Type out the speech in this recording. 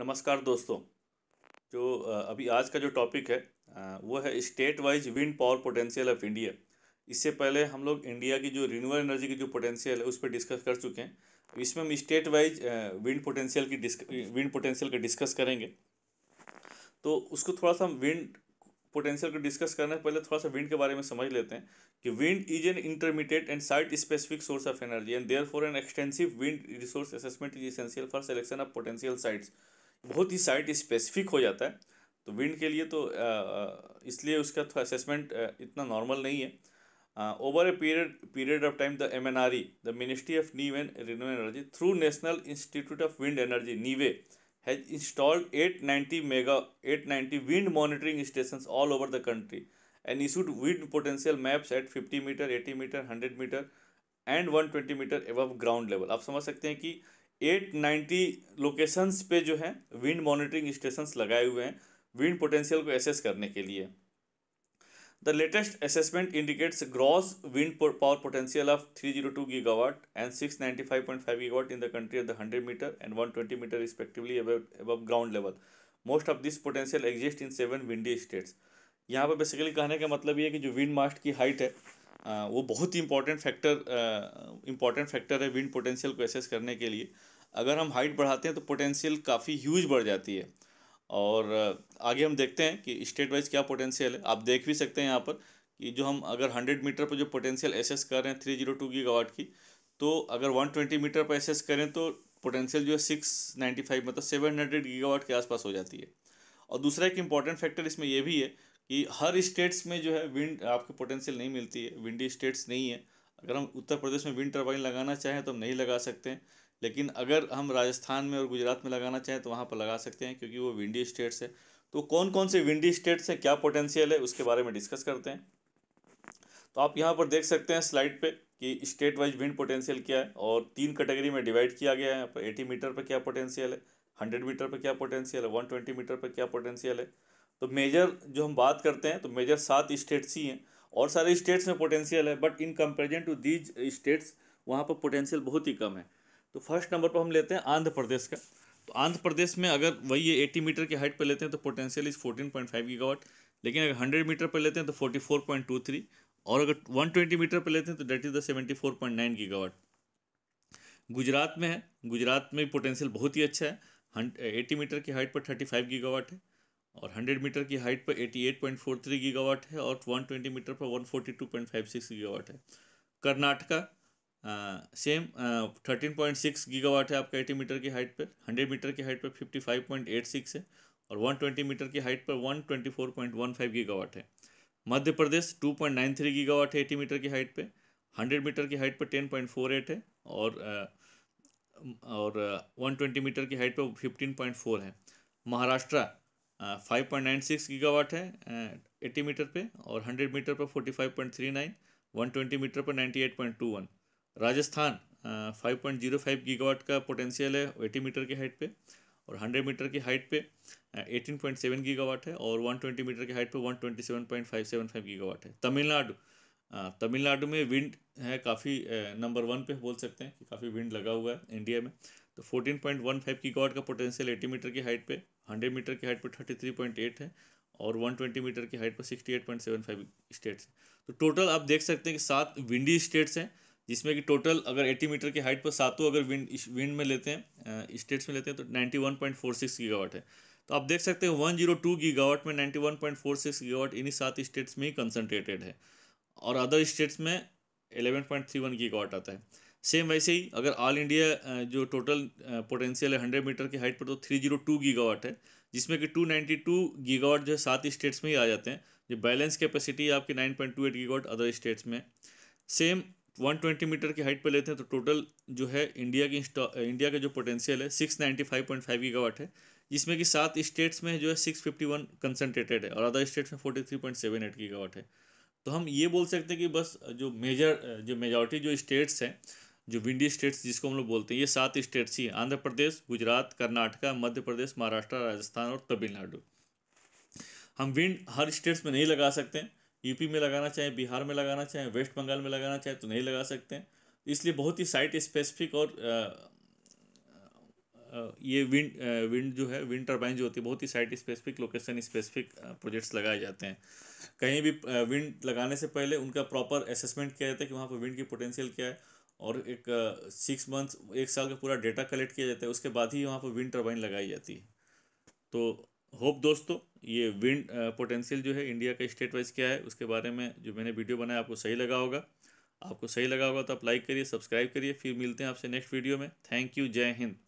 नमस्कार दोस्तों जो अभी आज का जो टॉपिक है वो है state wise wind power potential of India इससे पहले हम लोग इंडिया की जो रिन्यूअल एनर्जी की जो पोटेंशियल है उस पर डिस्कस कर चुके हैं इसमें हम स्टेट वाइज विंड पोटेंशियल की डिस्क विंड पोटेंशियल का डिस्कस करेंगे तो उसको थोड़ा सा हम विंड पोटेंशियल को डिस्कस करने से पहले थोड़ा सा विंड के बारे में समझ लेते हैं कि wind is an intermediate and site specific source of energy and therefore an extensive wind resource assessment is essential for selection of potential sites बहुत ही साइट स्पेसिफिक हो जाता है तो विंड के लिए तो इसलिए उसका थोड़ा तो असेसमेंट इतना नॉर्मल नहीं है over a period period of time the M N R E the ministry of new and renewable energy through national institute of wind energy नीवे has installed eight ninety mega eight ninety wind monitoring station all over the country and issued wind potential maps at fifty meter eighty meter hundred meter and one twenty meter above ground level आप समझ सकते हैं कि eight ninety locations पे जो है wind monitoring stations लगाए हुए हैं विंड पोटेंशियल को एसेस करने के लिए the latest assessment indicates gross wind power potential of three zero गी gigawatt and 695.5 gigawatt in the country at the hundred meter and one twenty meter respectively above ground level most of this potential exist in seven windy states यहाँ पर basically कहने का मतलब ये है कि जो विंड मास्ट की हाइट है वो बहुत ही इंपॉर्टेंट फैक्टर इंपॉर्टेंट फैक्टर है विंड पोटेंशियल को एसेस करने के लिए अगर हम हाइट बढ़ाते हैं तो पोटेंशियल काफ़ी ह्यूज बढ़ जाती है और आगे हम देखते हैं कि स्टेट वाइज क्या पोटेंशियल है आप देख भी सकते हैं यहाँ पर कि जो हम अगर हंड्रेड मीटर पर जो पोटेंशियल एसेस कर रहे हैं थ्री जीरो टू गीगावाट की तो अगर वन ट्वेंटी मीटर पर एसेस करें तो पोटेंशियल जो है सिक्स नाइन्टी फाइव मतलब सेवन हंड्रेड गीगावाट के आसपास हो जाती है और दूसरा एक इम्पॉर्टेंट फैक्टर इसमें यह भी है कि हर स्टेट्स में जो है विंड आपको पोटेंशियल नहीं मिलती है विंडी स्टेट्स नहीं है अगर हम उत्तर प्रदेश में विंड टर्बाइन लगाना चाहें तो हम नहीं लगा सकते हैं लेकिन अगर हम राजस्थान में और गुजरात में लगाना चाहें तो वहाँ पर लगा सकते हैं क्योंकि वो विंडी स्टेट्स है तो कौन कौन से विंडी स्टेट्स हैं क्या पोटेंशियल है उसके बारे में डिस्कस करते हैं तो आप यहाँ पर देख सकते हैं स्लाइड पर कि स्टेट वाइज विंड पोटेंशियल क्या है और तीन कैटेगरी में डिवाइड किया गया है यहाँ पर एटी मीटर पर क्या पोटेंशियल है हंड्रेड मीटर पर क्या पोटेंशियल है वन ट्वेंटी मीटर पर क्या पोटेंशियल है तो मेजर जो हम बात करते हैं तो मेजर सात स्टेट्स ही हैं और सारे स्टेट्स में पोटेंशियल है but in comparison to these states वहाँ पर पोटेंशियल बहुत ही कम है तो फर्स्ट नंबर पर हम लेते हैं आंध्र प्रदेश का तो आंध्र प्रदेश में अगर वही ये एटी मीटर की हाइट पर लेते हैं तो potential is fourteen point five gigawatt लेकिन अगर हंड्रेड मीटर पर लेते हैं तो forty four point two three और अगर वन ट्वेंटी मीटर पर लेते हैं तो that is the seventy four point nine gigawatt Gujarat में है गुजरात में पोटेंशियल बहुत ही अच्छा है एटी मीटर की हाइट पर थर्टी फाइव गीगावाट है और 100 मीटर की हाइट पर 88.43 गीगावाट है और 120 मीटर पर 142.56 गीगावाट है Karnataka same thirteen point six gigawatt है आपका एटी मीटर की हाइट पर हंड्रेड मीटर की हाइट पर fifty five point eight six है और वन ट्वेंटी मीटर की हाइट पर one twenty four point one five gigawatt है Madhya Pradesh two point nine three gigawatt है एटी मीटर की हाइट पर हंड्रेड मीटर की हाइट पर टेन पॉइंट फोर एट है और uh, और वन uh, ट्वेंटी मीटर की हाइट पर फिफ्टीन पॉइंट फोर है Maharashtra five point nine six gigawatt है एटी मीटर पे और हंड्रेड मीटर पर forty five point three nine one twenty meter पर ninety eight point two one Rajasthan five point zero five gigawatt का potential है eighty meter की height पे और हंड्रेड मीटर की हाइट पे एटीन पॉइंट सेवन गीगावाट है और वन ट्वेंटी मीटर की हाइट पे one twenty seven point five seven five gigawatt है तमिलनाडु तमिलनाडु में विंड है काफ़ी नंबर वन पे बोल सकते हैं कि काफ़ी विंड लगा हुआ है इंडिया में तो fourteen point one five gigawatt का पोटेंशियल एटी मीटर की हाइट पे हंड्रेड मीटर की हाइट पर थर्टी थ्री पॉइंट एट है और वन ट्वेंटी मीटर की हाइट पर sixty eight point seven five states है तो टोटल आप देख सकते हैं कि सात विंडी स्टेट्स हैं जिसमें कि टोटल अगर एटी मीटर की हाइट पर सातों अगर विंड विंड में लेते हैं स्टेट्स में लेते हैं तो ninety one point four six gigawatt है तो आप देख सकते हैं वन जीरो टू गीगावाट में ninety one point four six gigawatt इन्हीं सात स्टेट्स में ही कंसनट्रेटेड है और अदर स्टेट्स में eleven point three one gigawatt आता है सेम वैसे ही अगर ऑल इंडिया जो टोटल पोटेंशियल है हंड्रेड मीटर की हाइट पर तो थ्री जीरो टू गीगावाट है जिसमें कि टू नाइन्टी टू गीगावाट जो है सात स्टेट्स में ही आ जाते हैं जो बैलेंस कैपेसिटी आपकी nine point two eight gigawatt other states में सेम वन ट्वेंटी मीटर की हाइट पर लेते हैं तो टोटल जो है इंडिया की इंडिया का जो पोटेंशियल है six ninety five point five gigawatt है जिसमें कि सात स्टेट्स में जो है सिक्स फिफ्टी वन कंसनट्रेटेड है और अदर स्टेट्स में forty three point seven eight gigawatt है तो हम ये बोल सकते हैं कि बस जो मेजर जो मेजॉरिटी जो स्टेट्स हैं जो विंडी स्टेट्स जिसको हम लोग बोलते हैं ये सात स्टेट्स ही आंध्र प्रदेश गुजरात कर्नाटका मध्य प्रदेश महाराष्ट्र राजस्थान और तमिलनाडु हम विंड हर स्टेट्स में नहीं लगा सकते यूपी में लगाना चाहें बिहार में लगाना चाहें वेस्ट बंगाल में लगाना चाहें तो नहीं लगा सकते इसलिए बहुत ही साइट स्पेसिफिक और ये विंड विंड जो है विंड टर्बाइन जो होती है बहुत ही site specific location specific projects लगाए जाते हैं कहीं भी विंड लगाने से पहले उनका प्रॉपर असेसमेंट किया जाता है कि वहाँ पर विंड की पोटेंशियल क्या है और एक सिक्स मंथ्स एक साल का पूरा डेटा कलेक्ट किया जाता है उसके बाद ही वहाँ पर विंड टर्बाइन लगाई जाती है तो होप दोस्तों ये विंड पोटेंशियल जो है इंडिया का स्टेट वाइज क्या है उसके बारे में जो मैंने वीडियो बनाया आपको सही लगा होगा आपको सही लगा होगा तो आप लाइक करिए सब्सक्राइब करिए फिर मिलते हैं आपसे नेक्स्ट वीडियो में थैंक यू जय हिंद